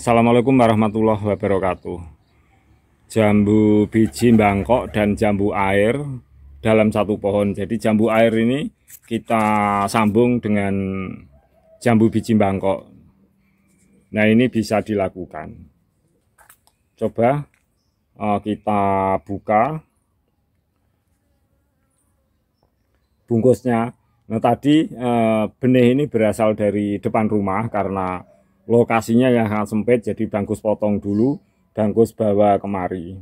Assalamualaikum warahmatullahi wabarakatuh Jambu biji bangkok dan jambu air dalam satu pohon Jadi jambu air ini kita sambung dengan jambu biji bangkok Nah ini bisa dilakukan Coba eh, kita buka bungkusnya. Nah tadi eh, benih ini berasal dari depan rumah karena lokasinya yang sangat sempit jadi bangkus potong dulu bangkus bawa kemari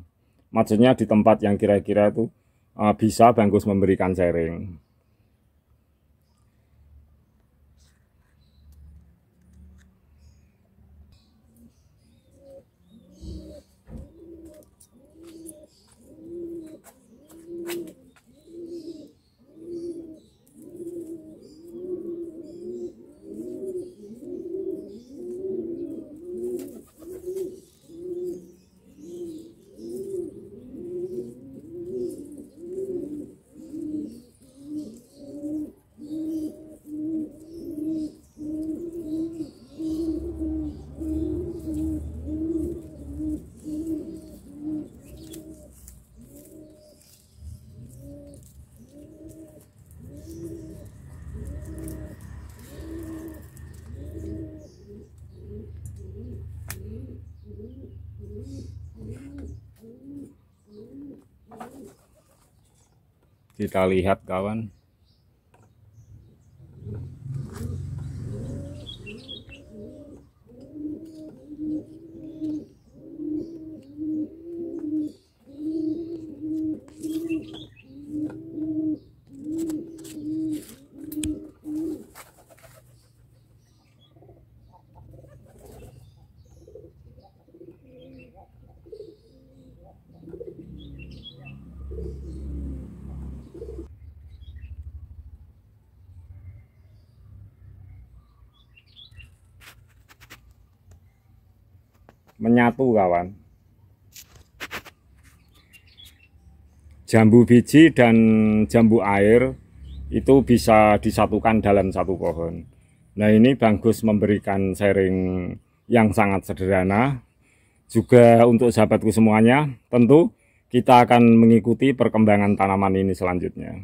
maksudnya di tempat yang kira-kira itu eh, bisa bangkus memberikan sharing kita lihat kawan menyatu kawan jambu biji dan jambu air itu bisa disatukan dalam satu pohon nah ini Banggus memberikan sharing yang sangat sederhana juga untuk sahabatku semuanya tentu kita akan mengikuti perkembangan tanaman ini selanjutnya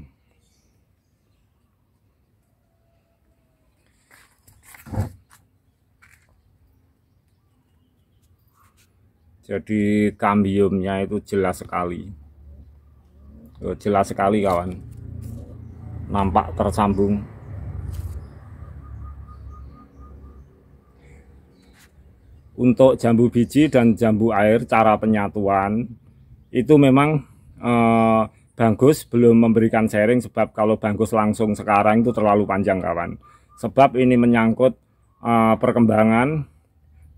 jadi kambiumnya itu jelas sekali jelas sekali kawan nampak tersambung untuk jambu biji dan jambu air cara penyatuan itu memang eh, bagus belum memberikan sharing sebab kalau bagus langsung sekarang itu terlalu panjang kawan sebab ini menyangkut eh, perkembangan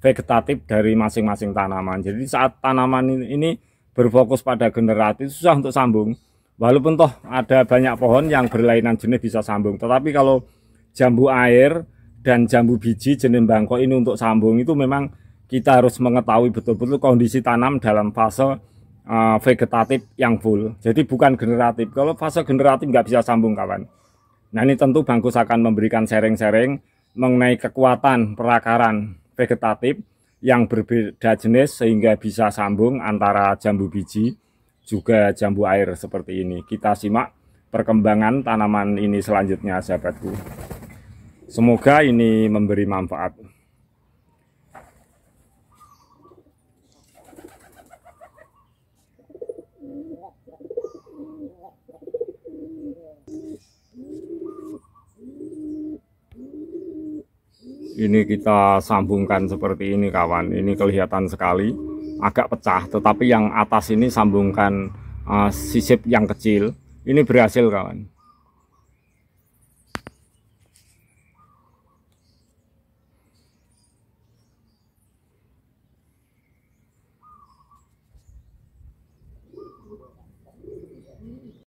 vegetatif dari masing-masing tanaman. Jadi saat tanaman ini berfokus pada generatif susah untuk sambung. Walaupun toh ada banyak pohon yang berlainan jenis bisa sambung, tetapi kalau jambu air dan jambu biji jenis bangkok ini untuk sambung itu memang kita harus mengetahui betul-betul kondisi tanam dalam fase eh, vegetatif yang full. Jadi bukan generatif. Kalau fase generatif nggak bisa sambung kawan. Nah ini tentu bangkus akan memberikan sering-sering mengenai kekuatan perakaran vegetatif yang berbeda jenis sehingga bisa sambung antara jambu biji juga jambu air seperti ini. Kita simak perkembangan tanaman ini selanjutnya sahabatku. Semoga ini memberi manfaat. ini kita sambungkan seperti ini kawan ini kelihatan sekali agak pecah tetapi yang atas ini sambungkan uh, sisip yang kecil ini berhasil kawan